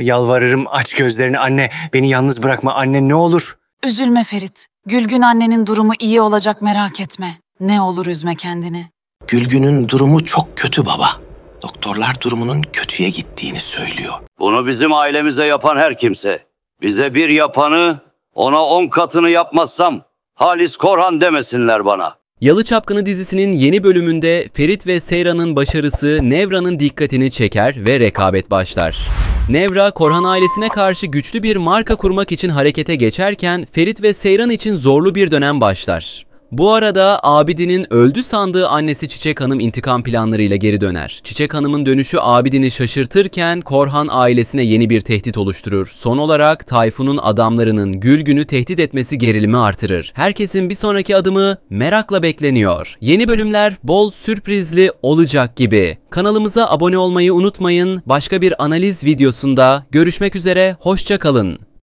Yalvarırım aç gözlerini anne. Beni yalnız bırakma anne ne olur. Üzülme Ferit. Gülgün annenin durumu iyi olacak merak etme. Ne olur üzme kendini. Gülgün'ün durumu çok kötü baba. Doktorlar durumunun kötüye gittiğini söylüyor. Bunu bizim ailemize yapan her kimse. Bize bir yapanı ona on katını yapmazsam Halis Korhan demesinler bana. Yalı Çapkını dizisinin yeni bölümünde Ferit ve Seyra'nın başarısı Nevra'nın dikkatini çeker ve rekabet başlar. Nevra, Korhan ailesine karşı güçlü bir marka kurmak için harekete geçerken Ferit ve Seyran için zorlu bir dönem başlar. Bu arada Abidi'nin öldü sandığı annesi Çiçek Hanım intikam planlarıyla geri döner. Çiçek Hanım'ın dönüşü Abidi'ni şaşırtırken Korhan ailesine yeni bir tehdit oluşturur. Son olarak Tayfun'un adamlarının Gülgün'ü tehdit etmesi gerilimi artırır. Herkesin bir sonraki adımı merakla bekleniyor. Yeni bölümler bol sürprizli olacak gibi. Kanalımıza abone olmayı unutmayın. Başka bir analiz videosunda görüşmek üzere, Hoşça kalın.